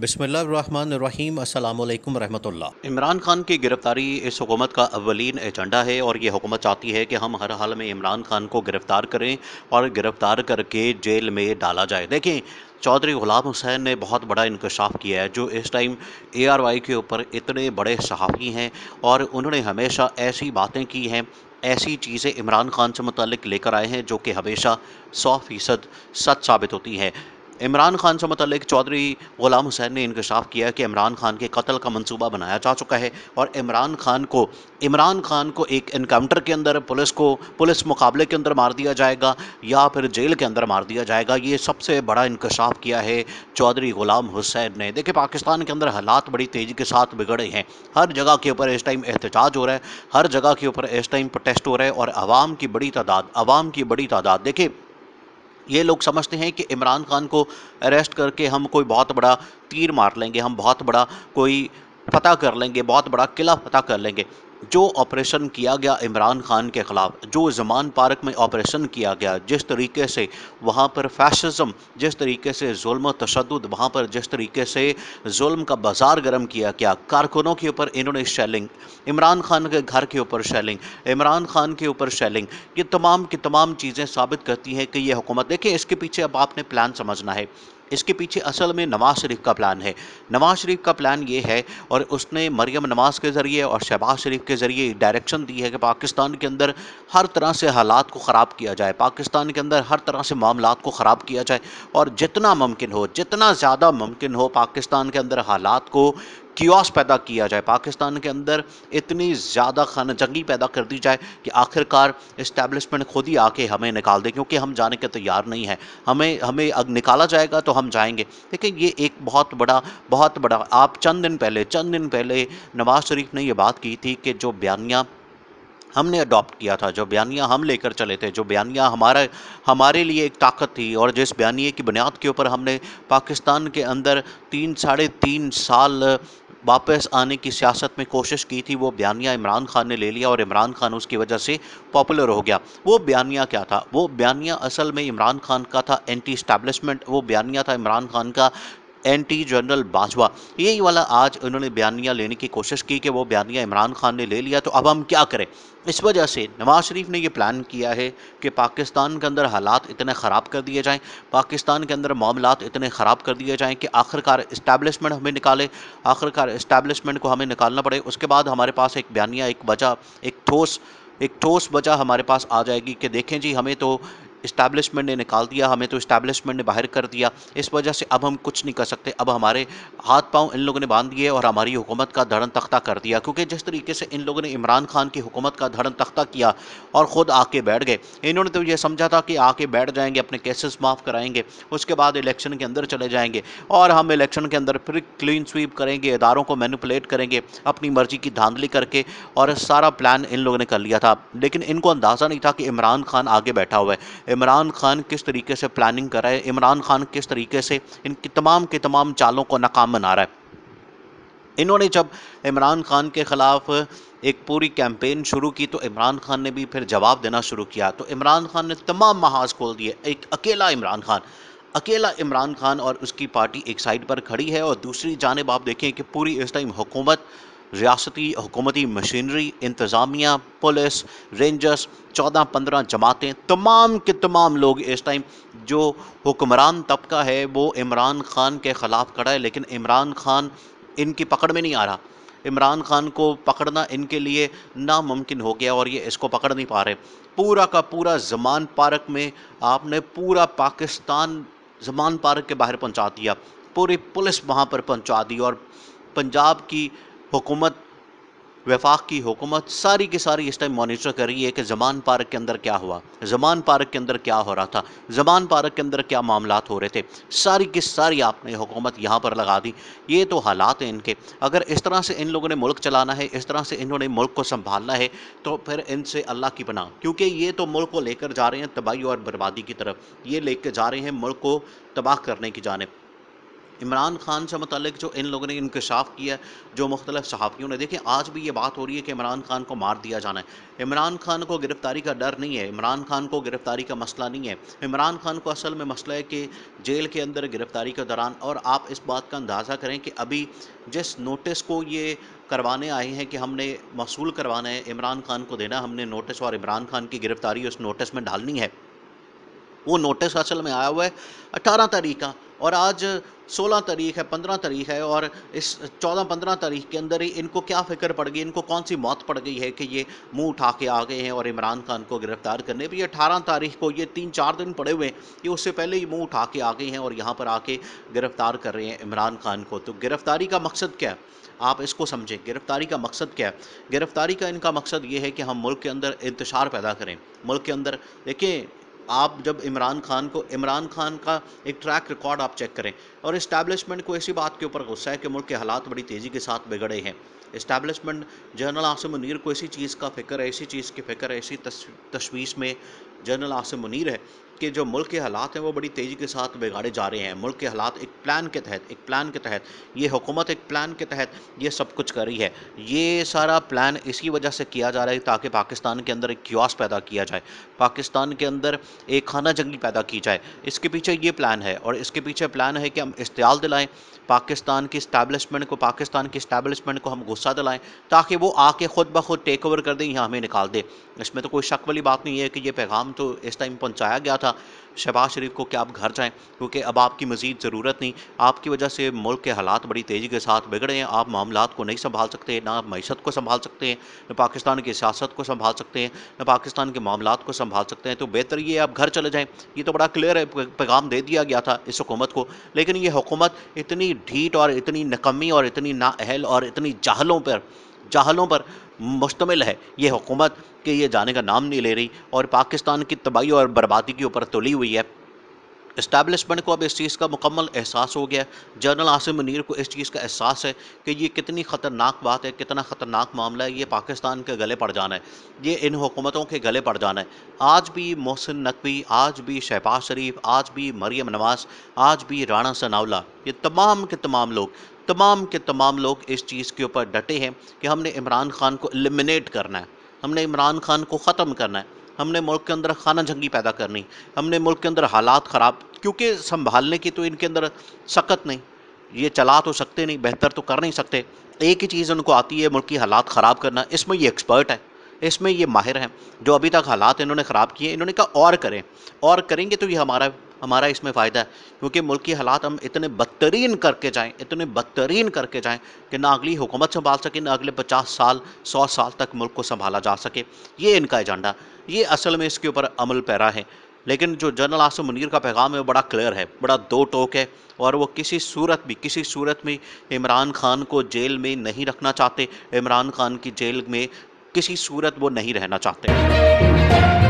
बसमीम अल्लाम इमरान खान की गिरफ्तारी इस हुकूमत का अवलिन एजेंडा है और ये हुकूमत चाहती है कि हम हर हाल में इमरान खान को गिरफ़्तार करें और गिरफ़्तार करके जेल में डाला जाए देखें चौधरी गुलाम हुसैन ने बहुत बड़ा इंकशाफ किया है जो इस टाइम ए आर वाई के ऊपर इतने बड़े सहाफ़ी हैं और उन्होंने हमेशा ऐसी बातें की हैं ऐसी चीज़ें इमरान खान से मुतल लेकर आए हैं जो कि हमेशा सौ फ़ीसद सच साबित होती हैं इमरान खान से मतलब चौधरी ग़ुलाम हुसैन ने इंकशाफ किया कि इमरान खान के कत्ल का मंसूबा बनाया जा चुका है और इमरान खान को इमरान खान को एक इनकाउंटर के अंदर पुलिस को पुलिस मुकाबले के अंदर मार दिया जाएगा या फिर जेल के अंदर मार दिया जाएगा ये सबसे बड़ा इंकशाफ किया है चौधरी ग़ुलाम हुसैन ने देखिए पाकिस्तान के अंदर हालात बड़ी तेज़ी के साथ बिगड़े हैं हर जगह के ऊपर इस टाइम एहतजाज हो रहा है हर जगह के ऊपर इस टाइम प्रोटेस्ट हो रहा है और आवाम की बड़ी तादाद आवाम की बड़ी तादाद देखिए ये लोग समझते हैं कि इमरान खान को अरेस्ट करके हम कोई बहुत बड़ा तीर मार लेंगे हम बहुत बड़ा कोई फतह कर लेंगे बहुत बड़ा किला फतह कर लेंगे जो ऑपरेशन किया गया इमरान खान के ख़िलाफ़ जो जमान पार्क में ऑपरेशन किया गया जिस तरीके से वहाँ पर फैशज़म जिस तरीके से जुल्म तशद वहाँ पर जिस तरीके से जुल्म का बाज़ार गर्म किया गया कारकुनों के ऊपर इन्होंने शेलिंग इमरान खान के घर के ऊपर शेलिंग इमरान खान के ऊपर शेलिंग ये तमाम की तमाम चीज़ें साबित करती हैं कि ये हुकूमत देखिए इसके पीछे अब आपने प्लान समझना है इसके पीछे असल में नवाज शरीफ का प्लान है नवाज शरीफ का प्लान ये है और उसने मरियम नवाज के ज़रिए और शहबाज शरीफ के ज़रिए डायरेक्शन दी है कि पाकिस्तान के अंदर हर तरह से हालात को ख़राब किया जाए पाकिस्तान के अंदर हर तरह से मामला को ख़राब किया जाए और जितना मुमकिन हो जितना ज़्यादा मुमकिन हो पाकिस्तान के अंदर हालात को क्योस पैदा किया जाए पाकिस्तान के अंदर इतनी ज़्यादा खाना जंगी पैदा कर दी जाए कि आखिरकार इस्टेब्लिशमेंट खुद ही आके हमें निकाल दे क्योंकि हम जाने के तैयार नहीं हैं हमें हमें अग निकाला जाएगा तो हम जाएंगे लेकिन ये एक बहुत बड़ा बहुत बड़ा आप चंद दिन पहले चंद दिन पहले नवाज़ शरीफ ने यह बात की थी कि जो बयानियाँ हमने अडॉप्ट किया था जो बयानिया हम लेकर चले थे जो बयानिया हमारा हमारे लिए एक ताकत थी और जिस बयानिए की बुनियाद के ऊपर हमने पाकिस्तान के अंदर तीन साढ़े तीन साल वापस आने की सियासत में कोशिश की थी वो बयानिया इमरान खान ने ले लिया और इमरान खान उसकी वजह से पॉपुलर हो गया वो बयानिया क्या था वो बयानिया असल में इमरान खान का था एंटी स्टैब्लिशमेंट वो बयानिया था इमरान खान का एन टी जनरल बाजवा यही वाला आज उन्होंने बयानियाँ लेने की कोशिश की कि वो बयानियाँ इमरान खान ने ले लिया तो अब हम क्या करें इस वजह से नवाज शरीफ ने ये प्लान किया है कि पाकिस्तान के अंदर हालात इतने ख़राब कर दिए जाएं पाकिस्तान के अंदर मामला इतने ख़राब कर दिए जाएं कि आखिरकार इस्टेबलिशमेंट हमें निकाले आखिरकार इस्टेबलिशमेंट को हमें निकालना पड़े उसके बाद हमारे पास एक बयानिया एक वजह एक ठोस एक ठोस वजह हमारे पास आ जाएगी कि देखें जी हमें तो इस्टेब्लिशमेंट ने निकाल दिया हमें तो इस्टेब्लिशमेंट ने बाहर कर दिया इस वजह से अब हम कुछ नहीं कर सकते अब हमारे हाथ पाँव इन लोगों ने बांध दिए और हमारी हुकूमत का धड़न तख्ता कर दिया क्योंकि जिस तरीके से इन लोगों ने इमरान खान की हुकूमत का धड़न तख्ता किया और ख़ुद आके बैठ गए इन्होंने तो ये समझा था कि आके बैठ जाएंगे अपने केसेस माफ़ कराएंगे उसके बाद इलेक्शन के अंदर चले जाएंगे और हम इलेक्शन के अंदर फिर क्लीन स्वीप करेंगे इदारों को मैनिपुलेट करेंगे अपनी मर्जी की धांधली करके और सारा प्लान इन लोगों ने कर लिया था लेकिन इनको अंदाज़ा नहीं था कि इमरान खान आगे बैठा हुआ है इमरान खान किस तरीके से प्लानिंग कर रहा है इमरान खान किस तरीके से इनकी तमाम के तमाम चालों को नाकाम बना रहा है इन्होंने जब इमरान खान के ख़िलाफ़ एक पूरी कैंपेन शुरू की तो इमरान खान ने भी फिर जवाब देना शुरू किया तो इमरान खान ने तमाम महाज खोल दिए एक अकेला इमरान खान अकेला इमरान खान और उसकी पार्टी एक साइड पर खड़ी है और दूसरी जानब आप देखें कि पूरी इस टाइम हुकूमत रियासती हुकूमती मशीनरी इंतज़ामिया पुलिस रेंजर्स चौदह पंद्रह जमातें तमाम के तमाम लोग इस टाइम जो हुक्मरान तबका है वो इमरान ख़ान के ख़िलाफ़ खड़ा है लेकिन इमरान ख़ान इनकी पकड़ में नहीं आ रहा इमरान खान को पकड़ना इनके लिए नामुमकिन हो गया और ये इसको पकड़ नहीं पा रहे पूरा का पूरा जमान पार्क में आपने पूरा पाकिस्तान जमान पार्क के बाहर पहुंचा दिया पूरी पुलिस वहाँ पर पहुंचा दी और पंजाब की हुकूमत वफाक की हुकूमत सारी की सारी इस टाइम मॉनिटर कर रही है कि जमान पार्क के अंदर क्या हुआ जमान पार्क के अंदर क्या हो रहा था जमान पार्क के अंदर क्या मामला हो रहे थे सारी की सारी आपने हुकूमत यहाँ पर लगा दी ये तो हालात हैं इनके अगर इस तरह से इन लोगों ने मुल्क चलाना है इस तरह से इन्होंने मुल्क को संभालना है तो फिर इनसे अल्लाह की बना क्योंकि ये तो मुल्क को लेकर जा रहे हैं तबाही और बर्बादी की तरफ ये लेकर जा रहे हैं मुल्क को तबाह करने की जानब इमरान खान से मतलब जो इन लोगों ने इंकशाफ किया जो मुख्तलिफ सहाफ़ियों ने देखें आज भी ये बात हो रही है कि इमरान खान को मार दिया जाना है इमरान खान को गिरफ़्तारी का डर नहीं है इमरान खान को गिरफ़्तारी का मसला नहीं है इमरान खान को असल में मसला है कि जेल के अंदर गिरफ़्तारी के दौरान और आप इस बात का अंदाज़ा करें कि अभी जिस नोटिस को ये करवाने आए हैं कि हमने मौसू करवाना है इमरान खान को देना हमने नोटिस और इमरान खान की गिरफ़्तारी उस नोटिस में डालनी है वो नोटिस असल में आया हुआ है अठारह तारीख का और आज 16 तारीख है 15 तारीख है और इस 14-15 तारीख के अंदर ही इनको क्या फिक्र पड़ गई इनको कौन सी मौत पड़ गई है कि ये मुंह उठा के आ गए हैं और इमरान खान को गिरफ्तार करने भी अठारह तारीख को ये तीन चार दिन पड़े हुए हैं कि उससे पहले ही मुंह उठा के आ गए हैं और यहाँ पर आके गिरफ्तार कर रहे हैं इमरान खान को तो गिरफ्तारी का मकसद क्या है आप इसको समझें गिरफ्तारी का मकसद क्या है गिरफ्तारी का इनका मकसद ये है कि हम मुल्क के अंदर इंतशार पैदा करें मुल्क के अंदर देखिए आप जब इमरान खान को इमरान खान का एक ट्रैक रिकॉर्ड आप चेक करें और इस्टेबलिशमेंट को इसी बात के ऊपर गुस्सा है कि मुल्क के हालात बड़ी तेज़ी के साथ बिगड़े हैं इस्टेबलिशमेंट जनरल आसिम मुनीर को इसी चीज़ का फिक्र है इसी चीज़ की फिक्र है इसी तशवीश में जनरल आसिम मुनीर है के जो मुल्क के हालात हैं वो बड़ी तेज़ी के साथ बिगाड़े जा रहे हैं मुल्क के हालात एक प्लान के तहत एक प्लान के तहत ये हुकूमत एक प्लान के तहत ये सब कुछ कर रही है ये सारा प्लान इसी वजह से किया जा रहा है ताकि पाकिस्तान के अंदर एक क्यूआस पैदा किया जाए पाकिस्तान के अंदर एक खाना जंगी पैदा की जाए इसके पीछे ये प्लान है और इसके पीछे प्लान है कि हम इश्तियाल दिलाएँ पाकिस्तान की स्टैब्लिशमेंट को पाकिस्तान की स्टैब्लिशमेंट को हम गुस्सा दिलाएं ताकि वो आके खुद ब खुद टेक ओवर कर दें या हमें निकाल दें इसमें तो कोई शक वाली बात नहीं है कि ये पैगाम तो इस टाइम पहुँचाया गया था शहबाज शरीफ को कि आप घर जाएँ क्योंकि अब आपकी मज़ीद ज़रूरत नहीं आपकी वजह से मुल्क के हालात बड़ी तेज़ी के साथ बिगड़े हैं आप मामला को नहीं संभाल सकते ना आप मीशत को संभाल सकते हैं न पाकिस्तान की सियासत को संभाल सकते हैं न पाकिस्तान के मामला को संभाल सकते हैं तो बेहतर ये आप घर चले जाएँ ये तो बड़ा क्लियर है पैगाम दे दिया गया था इस हुकूमत को लेकिन ये हुकूमत इतनी ढीठ और इतनी नकमी और इतनी नाअहल और इतनी जाहलों पर जाहलों पर मुश्तमिल है ये हुकूमत कि ये जाने का नाम नहीं ले रही और पाकिस्तान की तबाही और बर्बादी के ऊपर तुली हुई है इस्टेबलिशमेंट को अब इस चीज़ का मुकम्मल एहसास हो गया जनरल आसिम मुनीर को इस चीज़ का एहसास है कि ये कितनी ख़तरनाक बात है कितना ख़तरनाक मामला है ये पाकिस्तान के गले पड़ जाना है ये इन हुकूमतों के गले पड़ जाना है आज भी मोहसिन नकवी आज भी शहबाज शरीफ आज भी मरियम नवाज़ आज भी राणा सनावला ये तमाम के तमाम लोग तमाम के तमाम लोग इस चीज़ के ऊपर डटे हैं कि हमने इमरान खान को एलिमिनेट करना है हमने इमरान खान को ख़त्म करना है हमने मुल्क के अंदर खाना जंगी पैदा करनी हमने मुल्क के अंदर हालात ख़राब क्योंकि संभालने की तो इनके अंदर सकत नहीं ये चला तो सकते नहीं बेहतर तो कर नहीं सकते एक ही चीज़ उनको आती है मुल्क की हालात ख़राब करना इसमें ये एक्सपर्ट है इसमें ये माहिर हैं जो अभी तक हालात इन्होंने ख़राब किए इन्होंने कहा और करें और करेंगे तो ये हमारा हमारा इसमें फ़ायदा है क्योंकि मुल्क की हालात हम इतने बदतरीन करके जाएं इतने बदतरीन करके जाएं कि ना अगली हुकूमत संभाल सके ना अगले पचास साल सौ साल तक मुल्क को संभाला जा सके ये इनका एजेंडा ये असल में इसके ऊपर अमल पैरा है लेकिन जो जनरल आसम मुनीर का पैगाम है वो बड़ा क्लियर है बड़ा दो टोक है और वो किसी सूरत भी किसी सूरत में इमरान खान को जेल में नहीं रखना चाहते इमरान खान की जेल में किसी सूरत वो नहीं रहना चाहते